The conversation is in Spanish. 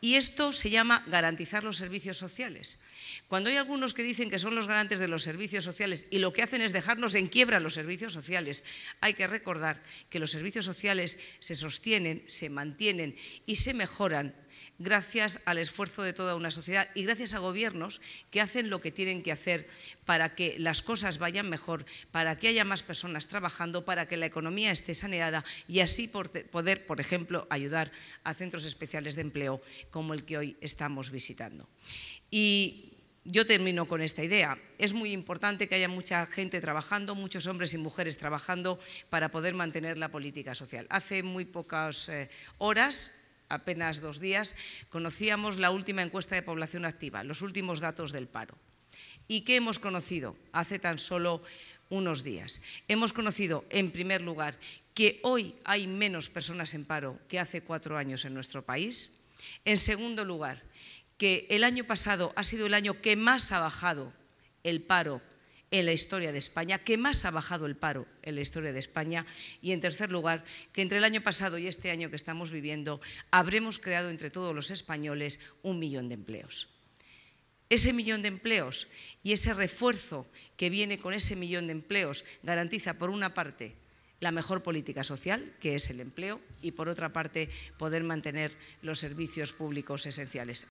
Y esto se llama garantizar los servicios sociales. Cuando hay algunos que dicen que son los garantes de los servicios sociales y lo que hacen es dejarnos en quiebra los servicios sociales, hay que recordar que los servicios sociales se sostienen, se mantienen y se mejoran gracias al esfuerzo de toda una sociedad y gracias a gobiernos que hacen lo que tienen que hacer para que las cosas vayan mejor, para que haya más personas trabajando, para que la economía esté saneada y así poder, por ejemplo, ayudar a centros especiales de empleo como el que hoy estamos visitando. Y yo termino con esta idea. Es muy importante que haya mucha gente trabajando, muchos hombres y mujeres trabajando para poder mantener la política social. Hace muy pocas eh, horas apenas dos días, conocíamos la última encuesta de población activa, los últimos datos del paro. ¿Y qué hemos conocido hace tan solo unos días? Hemos conocido, en primer lugar, que hoy hay menos personas en paro que hace cuatro años en nuestro país. En segundo lugar, que el año pasado ha sido el año que más ha bajado el paro en la historia de España, que más ha bajado el paro en la historia de España y, en tercer lugar, que entre el año pasado y este año que estamos viviendo habremos creado entre todos los españoles un millón de empleos. Ese millón de empleos y ese refuerzo que viene con ese millón de empleos garantiza, por una parte, la mejor política social, que es el empleo, y por otra parte, poder mantener los servicios públicos esenciales.